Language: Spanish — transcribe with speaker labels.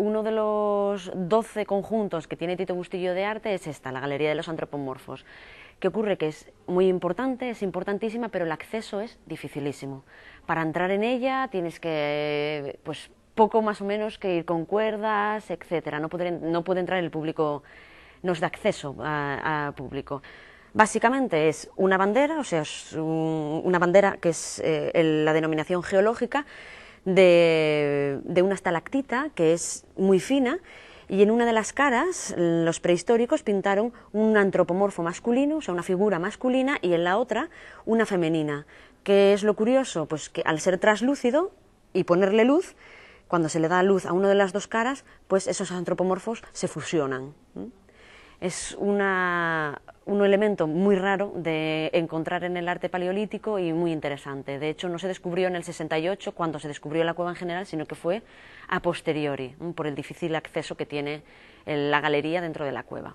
Speaker 1: uno de los 12 conjuntos que tiene Tito Bustillo de arte es esta, la Galería de los Antropomorfos. ¿Qué ocurre? Que es muy importante, es importantísima, pero el acceso es dificilísimo. Para entrar en ella tienes que, pues, poco más o menos que ir con cuerdas, etcétera. No, puede, entrar el público, no es de acceso al público. Básicamente es una bandera, o sea, es una bandera que es eh, la denominación geológica de, de una estalactita que es muy fina y en una de las caras los prehistóricos pintaron un antropomorfo masculino, o sea, una figura masculina, y en la otra una femenina. ¿Qué es lo curioso? Pues que al ser traslúcido y ponerle luz, cuando se le da luz a una de las dos caras, pues esos antropomorfos se fusionan es un elemento muy raro de encontrar en el arte paleolítico y muy interesante. De hecho, no se descubrió en el 68 cuando se descubrió la cueva en general, sino que fue a posteriori, por el difícil acceso que tiene la galería dentro de la cueva.